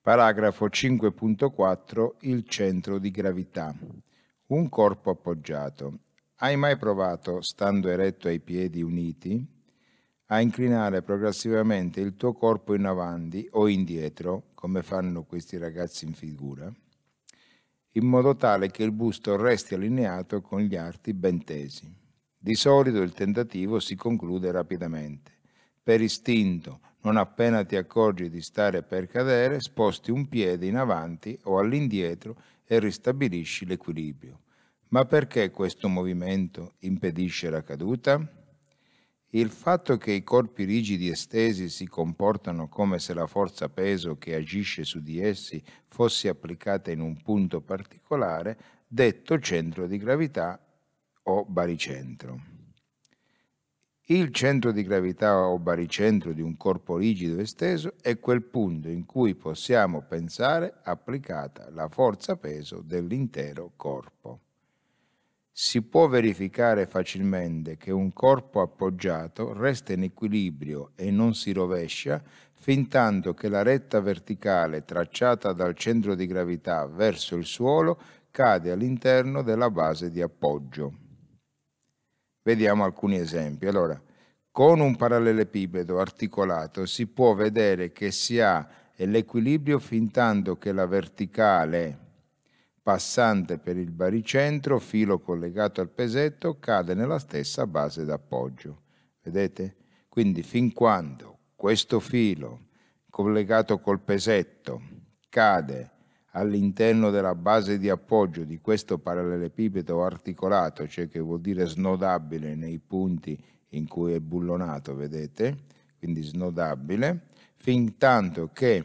Paragrafo 5.4 Il centro di gravità. Un corpo appoggiato. Hai mai provato, stando eretto ai piedi uniti, a inclinare progressivamente il tuo corpo in avanti o indietro, come fanno questi ragazzi in figura, in modo tale che il busto resti allineato con gli arti ben tesi. Di solito il tentativo si conclude rapidamente per istinto, non appena ti accorgi di stare per cadere, sposti un piede in avanti o all'indietro e ristabilisci l'equilibrio. Ma perché questo movimento impedisce la caduta? Il fatto che i corpi rigidi estesi si comportano come se la forza peso che agisce su di essi fosse applicata in un punto particolare, detto centro di gravità o baricentro. Il centro di gravità o baricentro di un corpo rigido esteso è quel punto in cui possiamo pensare applicata la forza peso dell'intero corpo. Si può verificare facilmente che un corpo appoggiato resta in equilibrio e non si rovescia fin tanto che la retta verticale tracciata dal centro di gravità verso il suolo cade all'interno della base di appoggio. Vediamo alcuni esempi. Allora, con un parallelepipedo articolato si può vedere che si ha l'equilibrio fintando che la verticale passante per il baricentro, filo collegato al pesetto, cade nella stessa base d'appoggio. Vedete? Quindi fin quando questo filo collegato col pesetto cade all'interno della base di appoggio di questo parallelepipedo articolato, cioè che vuol dire snodabile nei punti in cui è bullonato, vedete? Quindi snodabile, fin tanto che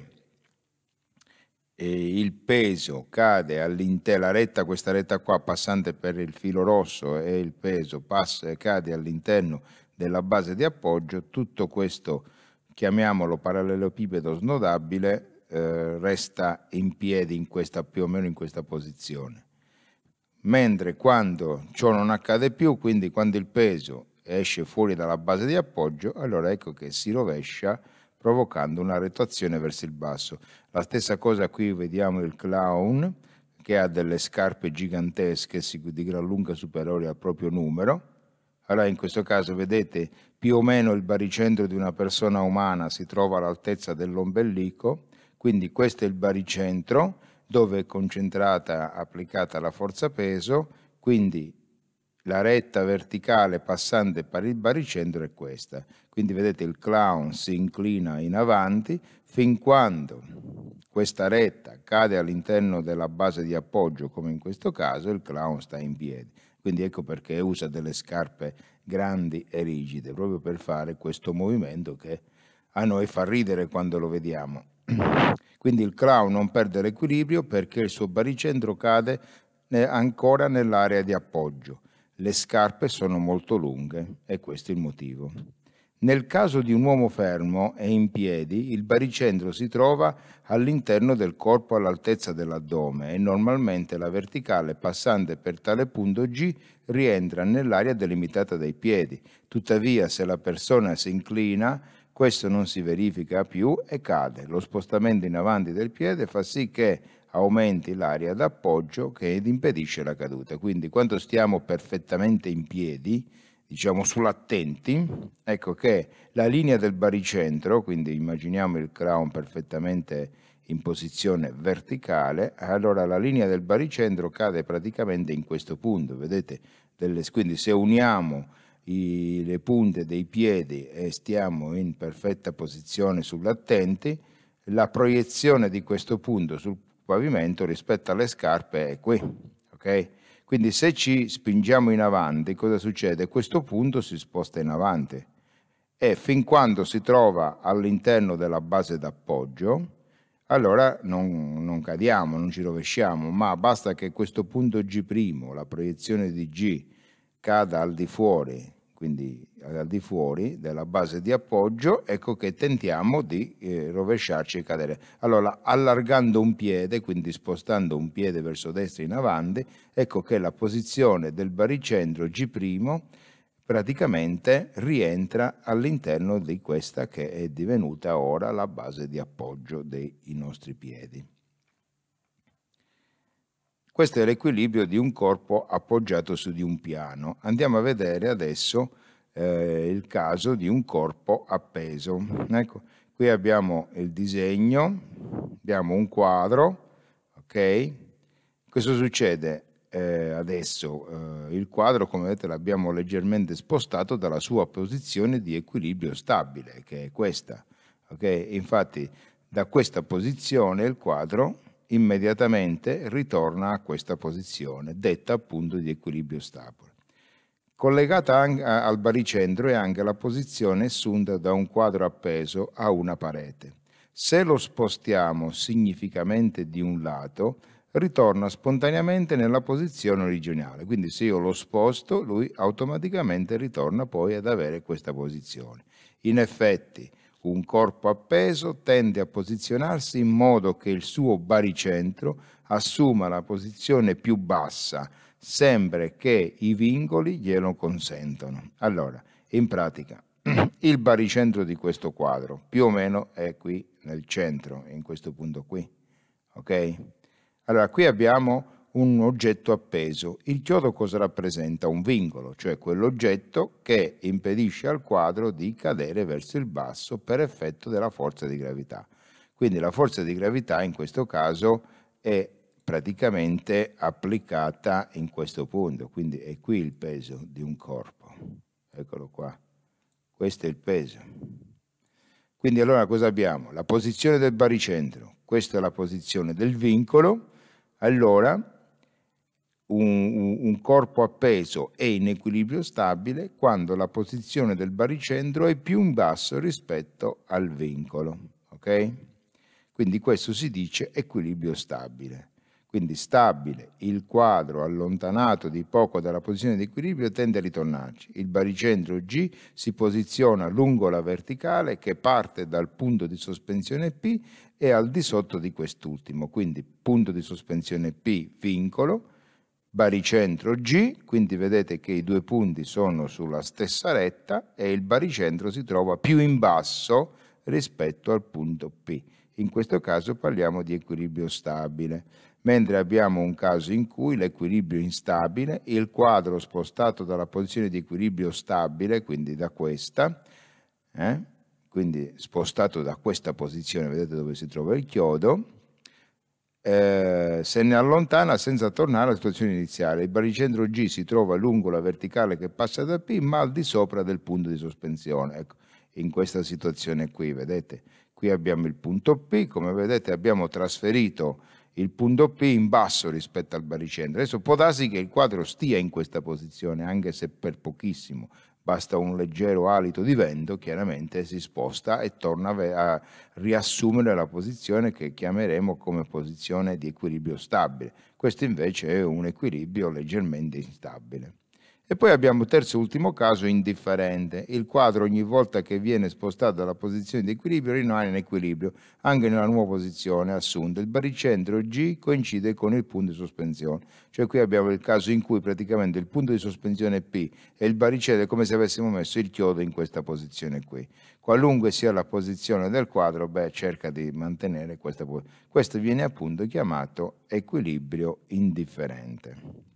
eh, il peso cade all'interno, la retta, questa retta qua passante per il filo rosso e il peso passa cade all'interno della base di appoggio, tutto questo, chiamiamolo parallelepipedo snodabile, eh, resta in piedi in questa, più o meno in questa posizione. Mentre quando ciò non accade più, quindi quando il peso esce fuori dalla base di appoggio, allora ecco che si rovescia provocando una retroazione verso il basso. La stessa cosa qui vediamo il clown che ha delle scarpe gigantesche di gran lunga superiori al proprio numero. Allora in questo caso vedete più o meno il baricentro di una persona umana si trova all'altezza dell'ombelico quindi questo è il baricentro dove è concentrata, applicata la forza peso, quindi la retta verticale passante per il baricentro è questa. Quindi vedete il clown si inclina in avanti fin quando questa retta cade all'interno della base di appoggio, come in questo caso, il clown sta in piedi. Quindi ecco perché usa delle scarpe grandi e rigide, proprio per fare questo movimento che a noi fa ridere quando lo vediamo. Quindi il clown non perde l'equilibrio perché il suo baricentro cade ancora nell'area di appoggio. Le scarpe sono molto lunghe e questo è il motivo. Nel caso di un uomo fermo e in piedi, il baricentro si trova all'interno del corpo all'altezza dell'addome e normalmente la verticale passante per tale punto G rientra nell'area delimitata dai piedi. Tuttavia, se la persona si inclina, questo non si verifica più e cade. Lo spostamento in avanti del piede fa sì che aumenti l'aria d'appoggio che impedisce la caduta. Quindi quando stiamo perfettamente in piedi, diciamo sull'attenti, ecco che la linea del baricentro, quindi immaginiamo il crown perfettamente in posizione verticale, allora la linea del baricentro cade praticamente in questo punto, vedete? quindi se uniamo i, le punte dei piedi e stiamo in perfetta posizione sull'attenti, la proiezione di questo punto sul pavimento rispetto alle scarpe è qui. Okay? Quindi se ci spingiamo in avanti, cosa succede? Questo punto si sposta in avanti e fin quando si trova all'interno della base d'appoggio, allora non, non, cadiamo, non ci rovesciamo, ma basta che questo punto G', la proiezione di G, cada al di fuori quindi al di fuori della base di appoggio, ecco che tentiamo di eh, rovesciarci e cadere. Allora, allargando un piede, quindi spostando un piede verso destra in avanti, ecco che la posizione del baricentro G' praticamente rientra all'interno di questa che è divenuta ora la base di appoggio dei nostri piedi. Questo è l'equilibrio di un corpo appoggiato su di un piano. Andiamo a vedere adesso eh, il caso di un corpo appeso. Ecco, qui abbiamo il disegno, abbiamo un quadro, ok? Cosa succede? Eh, adesso eh, il quadro, come vedete, l'abbiamo leggermente spostato dalla sua posizione di equilibrio stabile, che è questa. Okay? Infatti, da questa posizione il quadro immediatamente ritorna a questa posizione, detta appunto di equilibrio stabile. Collegata al baricentro è anche la posizione assunta da un quadro appeso a una parete. Se lo spostiamo significamente di un lato, ritorna spontaneamente nella posizione originale. Quindi se io lo sposto, lui automaticamente ritorna poi ad avere questa posizione. In effetti, un corpo appeso tende a posizionarsi in modo che il suo baricentro assuma la posizione più bassa, sempre che i vincoli glielo consentano. Allora, in pratica, il baricentro di questo quadro più o meno è qui nel centro, in questo punto qui. Ok? Allora, qui abbiamo un oggetto appeso. Il chiodo cosa rappresenta? Un vincolo, cioè quell'oggetto che impedisce al quadro di cadere verso il basso per effetto della forza di gravità. Quindi la forza di gravità in questo caso è praticamente applicata in questo punto, quindi è qui il peso di un corpo. Eccolo qua, questo è il peso. Quindi allora cosa abbiamo? La posizione del baricentro, questa è la posizione del vincolo, allora un, un, corpo appeso è in equilibrio stabile quando la posizione del baricentro è più in basso rispetto al vincolo. Okay? Quindi questo si dice equilibrio stabile. Quindi stabile, il quadro allontanato di poco dalla posizione di equilibrio tende a ritornarci. Il baricentro G si posiziona lungo la verticale che parte dal punto di sospensione P e al di sotto di quest'ultimo. Quindi punto di sospensione P, vincolo, baricentro G, quindi vedete che i due punti sono sulla stessa retta e il baricentro si trova più in basso rispetto al punto P. In questo caso parliamo di equilibrio stabile, mentre abbiamo un caso in cui l'equilibrio instabile, il quadro spostato dalla posizione di equilibrio stabile, quindi da questa, eh, quindi spostato da questa posizione, vedete dove si trova il chiodo, eh, se ne allontana senza tornare alla situazione iniziale. Il baricentro G si trova lungo la verticale che passa da P, ma al di sopra del punto di sospensione. Ecco, in questa situazione qui, vedete, qui abbiamo il punto P, come vedete abbiamo trasferito il punto P in basso rispetto al baricentro. Adesso può darsi che il quadro stia in questa posizione, anche se per pochissimo, basta un leggero alito di vento, chiaramente si sposta e torna a riassumere la posizione che chiameremo come posizione di equilibrio stabile. Questo invece è un equilibrio leggermente instabile. E poi abbiamo terzo e ultimo caso indifferente. Il quadro ogni volta che viene spostato dalla posizione di equilibrio rimane in equilibrio, anche nella nuova posizione assunta. Il baricentro G coincide con il punto di sospensione. Cioè qui abbiamo il caso in cui praticamente il punto di sospensione P e il baricentro è come se avessimo messo il chiodo in questa posizione qui. Qualunque sia la posizione del quadro, beh, cerca di mantenere questa posizione. Questo viene appunto chiamato equilibrio indifferente.